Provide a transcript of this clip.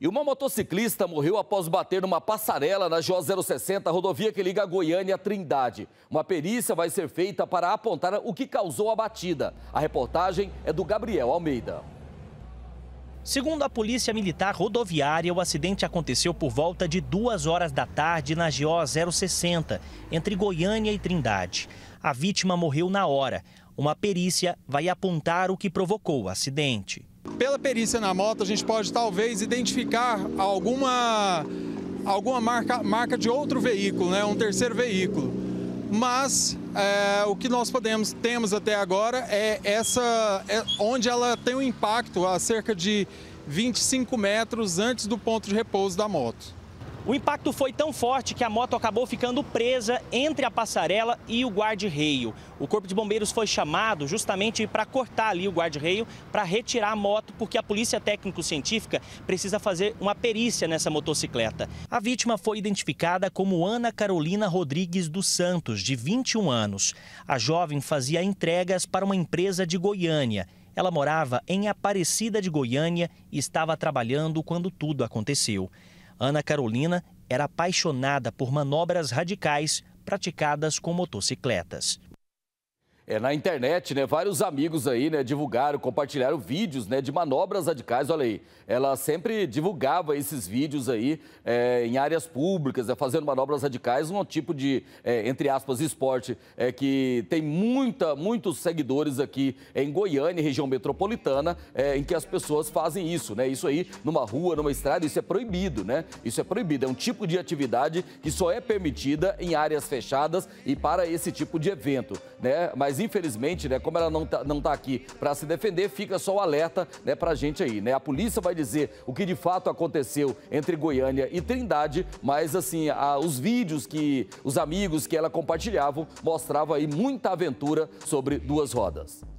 E uma motociclista morreu após bater numa passarela na j 060, rodovia que liga Goiânia a Trindade. Uma perícia vai ser feita para apontar o que causou a batida. A reportagem é do Gabriel Almeida. Segundo a Polícia Militar Rodoviária, o acidente aconteceu por volta de duas horas da tarde na GO 060, entre Goiânia e Trindade. A vítima morreu na hora. Uma perícia vai apontar o que provocou o acidente pela perícia na moto, a gente pode talvez identificar alguma, alguma marca, marca de outro veículo, né? um terceiro veículo. Mas é, o que nós podemos temos até agora é essa é onde ela tem um impacto a cerca de 25 metros antes do ponto de repouso da moto. O impacto foi tão forte que a moto acabou ficando presa entre a passarela e o guarda-reio. O Corpo de Bombeiros foi chamado justamente para cortar ali o guarda-reio, para retirar a moto, porque a Polícia Técnico-Científica precisa fazer uma perícia nessa motocicleta. A vítima foi identificada como Ana Carolina Rodrigues dos Santos, de 21 anos. A jovem fazia entregas para uma empresa de Goiânia. Ela morava em Aparecida de Goiânia e estava trabalhando quando tudo aconteceu. Ana Carolina era apaixonada por manobras radicais praticadas com motocicletas é, na internet, né? Vários amigos aí, né? Divulgaram, compartilharam vídeos, né? De manobras radicais. Olha aí, ela sempre divulgava esses vídeos aí é, em áreas públicas, né, fazendo manobras radicais, um tipo de, é, entre aspas, esporte é, que tem muita, muitos seguidores aqui em Goiânia, região metropolitana, é, em que as pessoas fazem isso, né? Isso aí numa rua, numa estrada, isso é proibido, né? Isso é proibido. É um tipo de atividade que só é permitida em áreas fechadas e para esse tipo de evento, né? Mas mas infelizmente, né, como ela não está não tá aqui para se defender, fica só o alerta né, para a gente aí. Né? A polícia vai dizer o que de fato aconteceu entre Goiânia e Trindade, mas assim, a, os vídeos que os amigos que ela compartilhavam mostravam aí muita aventura sobre duas rodas.